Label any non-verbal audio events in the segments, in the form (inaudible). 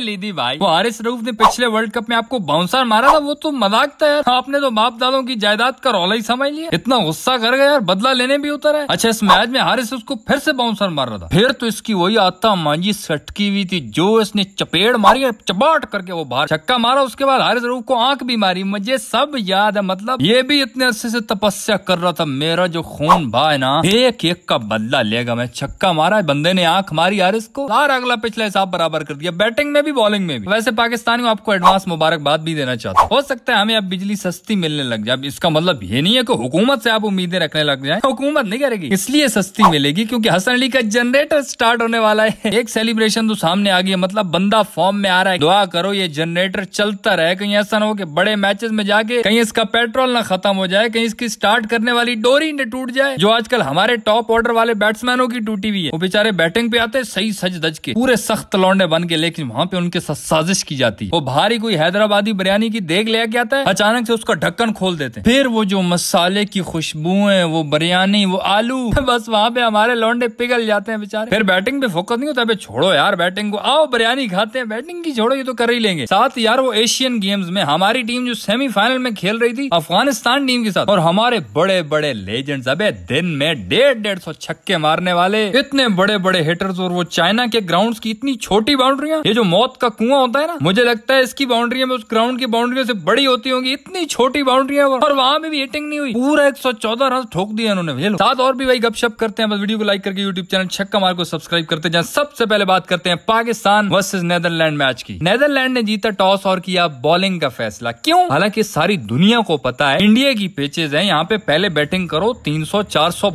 ली थी भाई वो आरिस रूफ ने पिछले वर्ल्ड कप में आपको बाउंसर मारा था वो तो मजाक था यार आपने तो बाप दादों की जायदाद का रौला ही समझ लिया इतना गुस्सा कर गया यार बदला लेने भी उतर है अच्छा इस मैच में हारिस उसको फिर से बाउंसर मार रहा था फिर तो इसकी वही आता मांझी सटकी हुई थी जो इसने चपेड़ मारी और चबाट करके वो बाहर छक्का मारा उसके बाद हारिस रूफ को आंख भी मारी मुझे सब याद है मतलब ये भी इतने अच्छे से तपस्या कर रहा था मेरा जो खून भा है ना एक एक का बदला लेगा मैं छक्का मारा बंदे ने आंख मारी हारिस को सारा अगला पिछला हिसाब बराबर कर दिया बैटिंग में भी बॉलिंग में भी वैसे पाकिस्तान को आपको एडवांस मुबारकबाद भी देना चाहता हूँ हो सकता है हमें अब बिजली सस्ती मिलने लग जाए इसका मतलब ये नहीं है की हुकूमत से आप उम्मीदें रखने लग जाए हुकूमत नहीं करेगी इसलिए सस्ती मिलेगी क्यूँकी हसन अली का जनरेटर स्टार्ट होने वाला है (laughs) एक सेलिब्रेशन तो सामने आ गई मतलब बंदा फॉर्म में आ रहा है दुआ करो ये जनरेटर चलता रहे कहीं ऐसा ना हो कि बड़े मैचेस में जाके कहीं इसका पेट्रोल ना खत्म हो जाए कहीं इसकी स्टार्ट करने वाली डोरी न टूट जाए जो आजकल हमारे टॉप ऑर्डर वाले बैट्समैनों की टूटी हुई है वो बेचारे बैटिंग पे आते सही सज धज के पूरे सख्त लौंडे बन के लेकिन वहाँ पे उनके साथ साजिश की जाती वो भारी कोई हैदराबादी बिरयानी की देख लिया के है अचानक से उसका ढक्कन खोल देते फिर वो जो मसाले की खुशबुएं वो बिरयानी वो आलू (laughs) बस वहाँ पे हमारे लौंडे पिघल जाते हैं बेचारे फिर बैटिंग पे फोकस नहीं होता है छोड़ो यार बैटिंग को आओ बिरयानी खाते हैं बैटिंग की छोड़ो ये तो कर ही लेंगे साथ यार वो एशियन गेम्स में हमारी टीम जो सेमीफाइनल में खेल रही थी अफगानिस्तान टीम के साथ और हमारे बड़े बड़े लेजेंड्स अबे दिन में डेढ़ डेढ़ सौ छक्के मारने वाले इतने बड़े बड़े हिटर्स और वो चाइना के ग्राउंड की इतनी छोटी बाउंड्रिया ये जो मौत का कुआं होता है ना मुझे लगता है इसकी बाउंड्री में उस ग्राउंड की बाउंड्रियों से बड़ी होती होंगी इतनी छोटी बाउंड्री और वहां में भी हिटिंग नहीं हुई पूरा एक रन ठोक दिया उन्होंने साथ और भी वही गपशप करते हैं बस वीडियो को लाइक करके यूट्यूब चैनल छक्का मार को सब्सक्राइब करते हैं सबसे पहले बात करते हैं पाकिस्तान वर्सेज नेदरलैंड मैच की नेदरलैंड ने जीता टॉस और किया बॉलिंग का फैसला क्यों हालांकि सारी दुनिया को पता है इंडिया की पेचेज है यहाँ पे पहले बैटिंग करो तीन सौ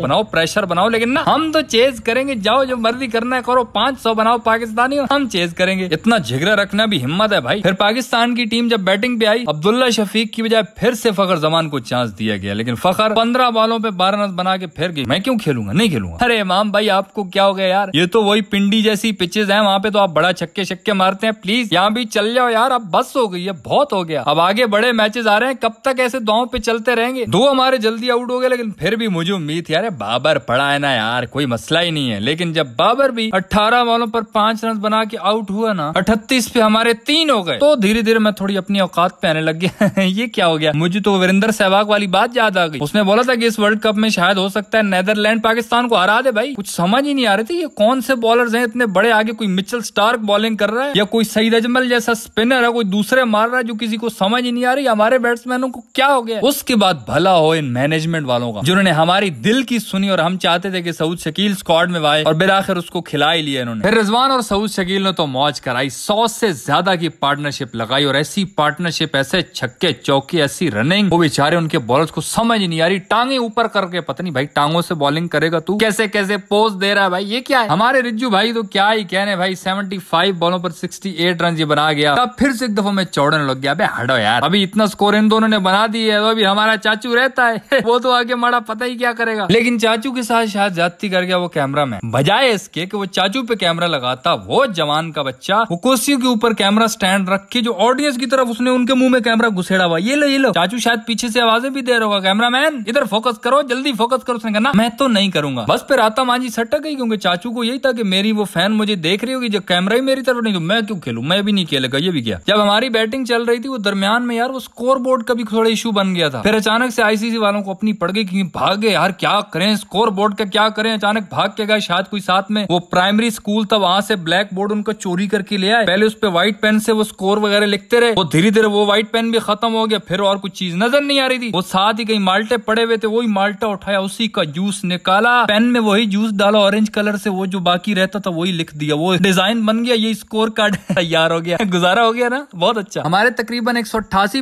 बनाओ प्रेशर बनाओ लेकिन ना हम तो चेज करेंगे जाओ जो मर्जी करना है करो पांच बनाओ पाकिस्तानी हम चेज करेंगे इतना इतना झिगरा रखना भी हिम्मत है भाई फिर पाकिस्तान की टीम जब बैटिंग पे आई अब्दुल्ला शफीक की बजाय फिर से फखर जमान को चांस दिया गया लेकिन फखर पंद्रह बॉलों पे बारह रन बना के फिर गई मैं क्यों खेलूंगा नहीं खेलूंगा अरे इमाम भाई आपको क्या हो गया यार ये तो वही पिंडी जैसी पिचेज है वहाँ पे तो आप बड़ा छक्के छक्के मारते हैं प्लीज यहाँ भी चल जाओ यार अब बस हो गई है बहुत हो गया अब आगे बड़े मैचेस आ रहे हैं कब तक ऐसे दाव पे चलते रहेंगे दो हमारे जल्दी आउट हो गए लेकिन फिर भी मुझे उम्मीद थी यार बाबर पड़ा है ना यार कोई मसला ही नहीं है लेकिन जब बाबर भी अट्ठारह बॉलों पर पांच रन बना के आउट हुआ ना अठतीस पे हमारे तीन हो गए तो धीरे धीरे मैं थोड़ी अपनी औकात पे आने लग गया (laughs) ये क्या हो गया मुझे तो वीरेंद्र सहवाग वाली बात याद आ गई उसने बोला था कि इस वर्ल्ड कप में शायद हो सकता है नेदरलैंड पाकिस्तान को हरा दे भाई कुछ समझ ही नहीं आ रही थी ये कौन से बॉलर है इतने बड़े आगे कोई मिचल स्टार्क बॉलिंग कर रहा है या कोई सईद अजमल जैसा स्पिनर है कोई दूसरे मार रहा है जो किसी को समझ ही नहीं आ रही हमारे बैट्समैनों को क्या हो गया उसके बाद भला हो इन मैनेजमेंट वालों का जिन्होंने हमारी दिल की सुनी और हम चाहते थे कि सऊद शकील स्क्वाड में आए और बिराखिर उसको खिला ही लिया इन्होंने फिर रिजवान और सऊद शकील ने तो मौज कराई सौ से ज्यादा की पार्टनरशिप लगाई और ऐसी पार्टनरशिप ऐसे छक्के चौके ऐसी रनिंग वो बेचारे उनके बॉलर्स को समझ नहीं आ रही टांगे ऊपर करके पता नहीं भाई टांगों से बॉलिंग करेगा तू कैसे कैसे पोज दे रहा है भाई ये क्या है हमारे रिज्जू भाई तो क्या ही कहने भाई सेवेंटी फाइव बॉलों पर सिक्सटी एट रन ये बना गया तब फिर से एक दफा में चौड़ने लग गया अबे हटो यार अभी इतना स्कोर इन दोनों ने बना दी है तो अभी हमारा चाचू रहता है (laughs) वो तो आगे माड़ा पता ही क्या करेगा लेकिन चाचू के साथ शायद जाती कर गया वो कैमरा में बजाय इसके कि वो चाचू पे कैमरा लगाता वो जवान का बच्चा वो कुर्सियों के ऊपर कैमरा स्टैंड रख के जो ऑडियंस की तरफ उसने उनके मुंह में कैमरा घुसेड़ा हुआ ये लो ये लो चाचू शायद पीछे से आवाजें भी दे रहा होगा कैमरा मैन इधर फोकस करो जल्दी फोकस करो उसने कहना मैं तो नहीं करूंगा बस फिर आता मांझी सटक गई क्योंकि चाचू को यही था कि मेरी वो फैन मुझे देख रही होगी जब कैमरा ही मेरी तरफ नहीं तो मैं क्यों खेलू मैं भी नहीं खेलेगा ये भी क्या जब हमारी बैटिंग चल रही थी वो दरमियान में यार वो स्कोर बोर्ड का भी थोड़ा इशू बन गया था फिर अचानक से आईसीसी वालों को अपनी पड़ गई क्योंकि भागे यार क्या करें स्कोर बोर्ड का क्या करें अचानक भाग के गए शायद कोई साथ में वो प्राइमरी स्कूल था वहां से ब्लैक बोर्ड उनका चोरी करके ले नया है पहले उस पर व्हाइट पेन से वो स्कोर वगैरह लिखते रहे वो धीरे धीरे वो व्हाइट पेन भी खत्म हो गया फिर और कुछ चीज नजर नहीं आ रही थी वो साथ ही कहीं माल्टे पड़े हुए थे वही माल्टा उठाया उसी का जूस निकाला पेन में वही जूस डाला ऑरेंज कलर से वो जो बाकी रहता था वही लिख दिया वो डिजाइन बन गया ये स्कोर कार्ड तैयार हो गया गुजारा हो गया ना बहुत अच्छा हमारे तकरीबन एक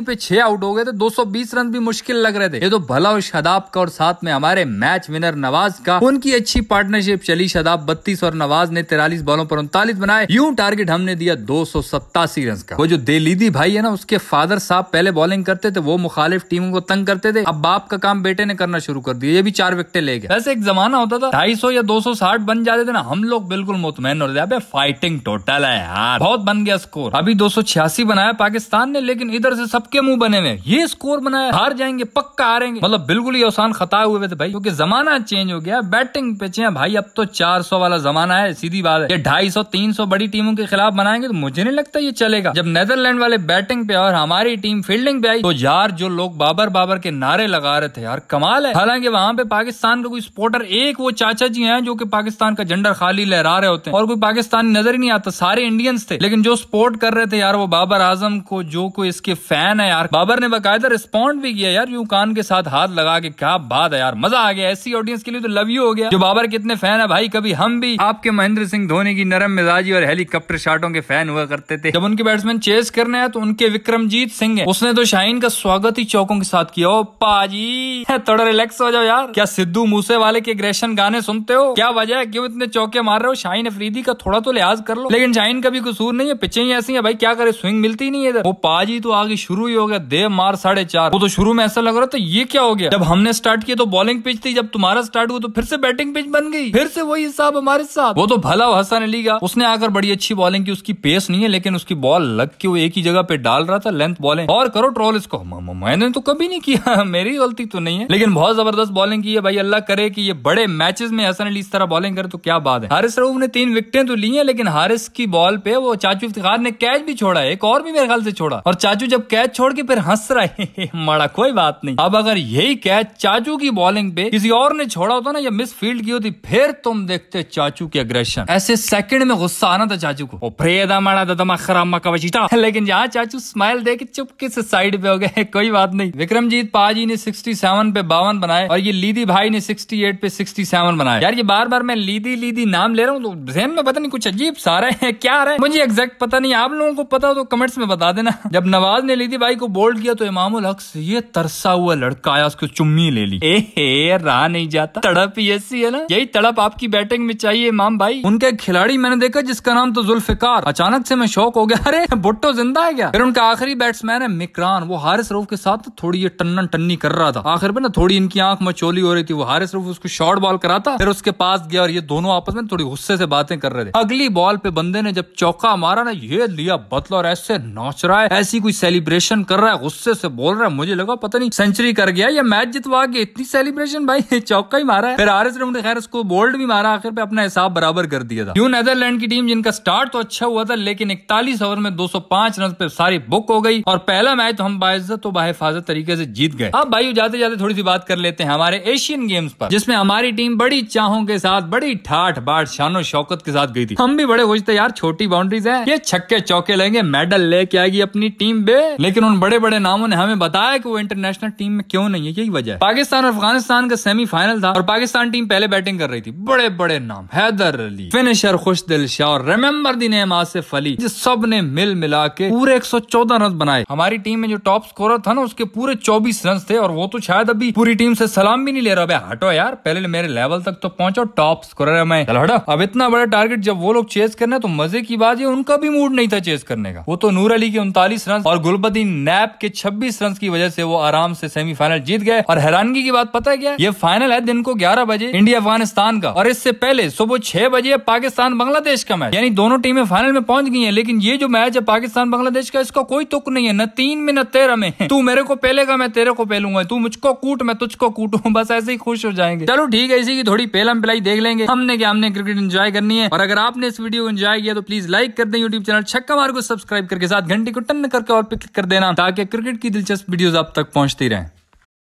पे छह आउट हो गए थे दो रन भी मुश्किल लग रहे थे ये तो भला और शदाब का और साथ में हमारे मैच विनर नवाज का उनकी अच्छी पार्टनरशिप चली शदाब बत्तीस और नवाज ने तिरालीस बॉलों पर उनतालीस बनाए यूं टारगेट हमने दिया दो सौ सत्तासी रन का वो जो देलीदी भाई है ना उसके फादर साहब पहले बॉलिंग करते थे वो मुखालिफ टीमों को तंग करते थे अब बाप का काम बेटे ने करना शुरू कर दिया ये भी चार विकटे ले गए वैसे एक जमाना होता था ढाई सौ या दो सौ साठ बन जाते थे ना हम लोग बिल्कुल मुतमैन हो रहे फाइटिंग टोटल है यार बहुत बन गया स्कोर अभी दो सौ छियासी बनाया पाकिस्तान ने लेकिन इधर से सबके मुंह बने हुए ये स्कोर बनाया हार जाएंगे पक्का हारेंगे मतलब बिल्कुल ही आसान खता हुए थे भाई क्योंकि जमाना चेंज हो गया बैटिंग पे भाई अब तो चार सौ वाला जमाना है सीधी बात है ये ढाई सौ तीन सौ बड़ी टीमों के खिलाफ बनाया बनाएंगे तो मुझे नहीं लगता ये चलेगा जब नेदरलैंड वाले बैटिंग पे और हमारी टीम फील्डिंग पे आई तो यार जो लोग बाबर बाबर के नारे लगा रहे थे यार कमाल है हालांकि वहां पे पाकिस्तान का कोई सपोर्टर एक वो चाचा जी हैं जो की पाकिस्तान का झंडा खाली लहरा रहे होते हैं और कोई पाकिस्तानी नजर ही नहीं आता सारे इंडियंस थे लेकिन जो सपोर्ट कर रहे थे यार वो बाबर आजम को जो कोई इसके फैन है यार बाबर ने बाकायदा रिस्पॉन्ड भी किया यार यू खान के साथ हाथ लगा के क्या बात है यार मजा आ गया ऐसी ऑडियंस के लिए तो लव यू हो गया जो बाबर कितने फैन है भाई कभी हम भी आपके महेंद्र सिंह धोनी की नरम मिजाजी और हेलीकॉप्टर शाटों के फैन हुआ करते थे जब उनके बैट्समैन चेस करने आए तो उनके विक्रमजीत सिंह है उसने तो शाहीन का स्वागत ही चौकों के साथ किया ओ पाजी थोड़ा रिलैक्स हो जाओ यार क्या सिद्धू मूसे वाले के ग्रेशन गाने सुनते हो क्या वजह है क्यों इतने चौके मार रहे हो शाहीन अफरीदी का थोड़ा तो लिहाज कर लो लेकिन शाहीन का भी कसूर नहीं है पिछे ही ऐसी है भाई क्या करे स्विंग मिलती नहीं है वो पाजी तो आगे शुरू ही हो गया देव मार साढ़े चार वो तो शुरू में ऐसा लग रहा था ये क्या हो गया जब हमने स्टार्ट किया तो बॉलिंग पिच थी जब तुम्हारा स्टार्ट हुआ तो फिर से बैटिंग पिच बन गई फिर से वही हिसाब हमारे साथ वो तो भला हसन अली का उसने आकर बड़ी अच्छी बॉलिंग की उसकी पेस नहीं है लेकिन उसकी बॉल लग के वो एक ही जगह पे डाल रहा था लेंथ बॉलें और करो ट्रोल इसको मैंने तो कभी नहीं किया (laughs) मेरी गलती तो नहीं है लेकिन बहुत जबरदस्त बॉलिंग की है भाई अल्लाह करे की ये बड़े मैचेस में हसन अली इस तरह बॉलिंग करे तो क्या बात है हारिस रऊफ ने तीन विकटें तो ली है लेकिन हारिस की बॉल पे वो चाचू इफ्तार ने कैच भी छोड़ा एक और भी मेरे ख्याल से छोड़ा और चाचू जब कैच छोड़ के फिर हंस रहा है (laughs) माड़ा कोई बात नहीं अब अगर यही कैच चाचू की बॉलिंग पे किसी और ने छोड़ा होता ना या मिस फील्ड की होती फिर तुम देखते चाचू की अग्रेशन ऐसे सेकंड में गुस्सा आना था चाचू को और बेदा माड़ा का लेकिन यहाँ चाचू स्माइल दे के चुपके से साइड पे हो गए कोई बात नहीं विक्रमजीत पाजी ने 67 पे बावन बनाए और ये लीदी भाई ने 68 पे 67 बनाए यार ये बार बार मैं लीदी लीदी नाम ले रहा हूँ तो जहन में पता नहीं कुछ अजीब रहे हैं क्या रहे मुझे एग्जैक्ट पता नहीं आप लोगों को पता हो तो कमेंट्स में बता देना जब नवाज ने लीदी भाई को बोल्ड किया तो इमामुल हक ये तरसा हुआ लड़का आया उसको चुम्मी ले ली ए रहा नहीं जाता तड़प ऐसी है ना यही तड़प आपकी बैटिंग में चाहिए इमाम भाई उनका खिलाड़ी मैंने देखा जिसका नाम तो जुल्फिकार यार अचानक से मैं शौक हो गया अरे भुट्टो जिंदा है क्या फिर उनका आखिरी बैट्समैन है मिक्रान वो हारिस रूफ के साथ थोड़ी ये टन्नन टन्नी कर रहा था आखिर में ना थोड़ी इनकी आंख मचोली हो रही थी वो हारिस रूफ उसको शॉर्ट बॉल था फिर उसके पास गया और ये दोनों आपस में थोड़ी गुस्से से बातें कर रहे थे अगली बॉल पे बंदे ने जब चौका मारा ना ये लिया बतला और ऐसे नाच रहा है ऐसी कोई सेलिब्रेशन कर रहा है गुस्से से बोल रहा है मुझे लगा पता नहीं सेंचुरी कर गया या मैच जितवा गया इतनी सेलिब्रेशन भाई चौका ही मारा है फिर हारिस रूफ ने खैर उसको बोल्ड भी मारा आखिर पे अपना हिसाब बराबर कर दिया था यू नेदरलैंड की टीम जिनका स्टार्ट तो अच्छा हुआ था लेकिन इकतालीस ओवर में 205 रन पे सारी बुक हो गई और पहला मैच हम बाइजत तो बाहिफाजत तरीके से जीत गए अब भाई जाते जाते थोड़ी सी बात कर लेते हैं हमारे एशियन गेम्स पर जिसमें हमारी टीम बड़ी चाहों के साथ बड़ी ठाठ बाट शानो शौकत के साथ गई थी हम भी बड़े खुश थे यार छोटी बाउंड्रीज है ये छक्के चौके लेंगे मेडल लेके आएगी अपनी टीम बे लेकिन उन बड़े बड़े नामों ने हमें बताया कि वो इंटरनेशनल टीम में क्यों नहीं है यही वजह पाकिस्तान और अफगानिस्तान का सेमीफाइनल था और पाकिस्तान टीम पहले बैटिंग कर रही थी बड़े बड़े नाम हैदर अली फिनिशर खुश दिल शाह और remember the name Asif Ali जिस सब ने मिल मिला के पूरे 114 रन बनाए हमारी टीम में जो टॉप स्कोरर था ना उसके पूरे 24 रन थे और वो तो शायद अभी पूरी टीम से सलाम भी नहीं ले रहा भाई हटो यार पहले मेरे लेवल तक तो पहुंचो टॉप स्कोरर है मैं चलो हटो अब इतना बड़ा टारगेट जब वो लोग चेस करने तो मजे की बात है उनका भी मूड नहीं था चेस करने का वो तो नूर अली के उनतालीस रन और गुलबदी नैब के छब्बीस रन की वजह से वो आराम से सेमीफाइनल जीत गए और हैरानगी की बात पता है क्या ये फाइनल है दिन को ग्यारह बजे इंडिया अफगानिस्तान का और इससे पहले सुबह छह बजे पाकिस्तान बांग्लादेश का मैच यानी दोनों टीमें फाइनल फाइनल में पहुंच गई है लेकिन ये जो मैच है पाकिस्तान बांग्लादेश का इसका कोई तुक नहीं है न तीन में न तेरह में तू मेरे को पहलेगा मैं तेरे को पहलूंगा तू मुझको कूट मैं तुझको कूटू बस ऐसे ही खुश हो जाएंगे चलो ठीक है इसी की थोड़ी पहला पिलाई देख लेंगे हमने क्या हमने क्रिकेट इंजॉय करनी है और अगर आपने इस वीडियो को इंजॉय किया तो प्लीज लाइक कर दे यूट्यूब चैनल छक्का मार को सब्सक्राइब करके साथ घंटे को टन करके और पिक क्लिक कर देना ताकि क्रिकेट की दिलचस्प वीडियो आप तक पहुंचती रहे